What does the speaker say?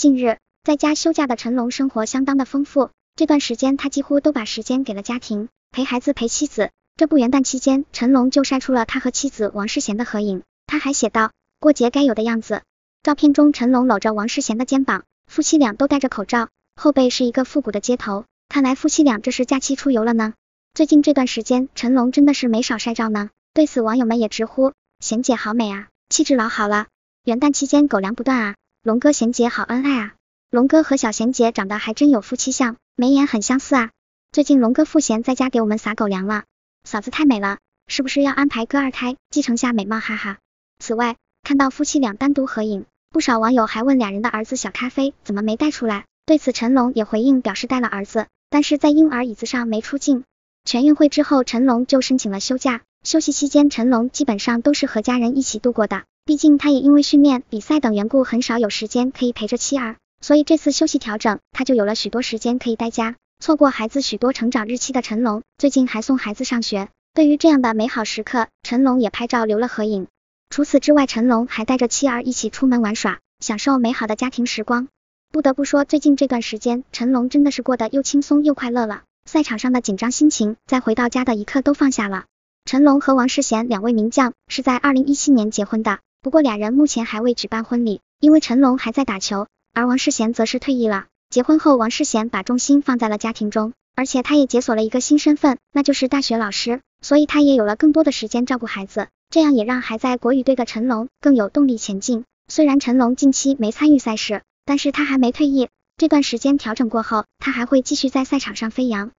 近日在家休假的陈龙生活相当的丰富，这段时间他几乎都把时间给了家庭，陪孩子陪妻子。这不元旦期间，陈龙就晒出了他和妻子王世贤的合影，他还写道过节该有的样子。照片中陈龙搂着王世贤的肩膀，夫妻俩都戴着口罩，后背是一个复古的街头，看来夫妻俩这是假期出游了呢。最近这段时间陈龙真的是没少晒照呢，对此网友们也直呼贤姐好美啊，气质老好了，元旦期间狗粮不断啊。龙哥贤姐好恩爱啊，龙哥和小贤姐长得还真有夫妻相，眉眼很相似啊。最近龙哥赋闲在家给我们撒狗粮了，嫂子太美了，是不是要安排哥二胎继承下美貌？哈哈。此外，看到夫妻俩单独合影，不少网友还问俩人的儿子小咖啡怎么没带出来。对此，陈龙也回应表示带了儿子，但是在婴儿椅子上没出镜。全运会之后，陈龙就申请了休假，休息期间，陈龙基本上都是和家人一起度过的。毕竟他也因为训练、比赛等缘故，很少有时间可以陪着妻儿，所以这次休息调整，他就有了许多时间可以待家。错过孩子许多成长日期的陈龙，最近还送孩子上学。对于这样的美好时刻，陈龙也拍照留了合影。除此之外，陈龙还带着妻儿一起出门玩耍，享受美好的家庭时光。不得不说，最近这段时间，陈龙真的是过得又轻松又快乐了。赛场上的紧张心情，在回到家的一刻都放下了。陈龙和王世贤两位名将是在二零一七年结婚的。不过两人目前还未举办婚礼，因为成龙还在打球，而王世贤则是退役了。结婚后，王世贤把重心放在了家庭中，而且他也解锁了一个新身份，那就是大学老师，所以他也有了更多的时间照顾孩子，这样也让还在国羽队的成龙更有动力前进。虽然成龙近期没参与赛事，但是他还没退役，这段时间调整过后，他还会继续在赛场上飞扬。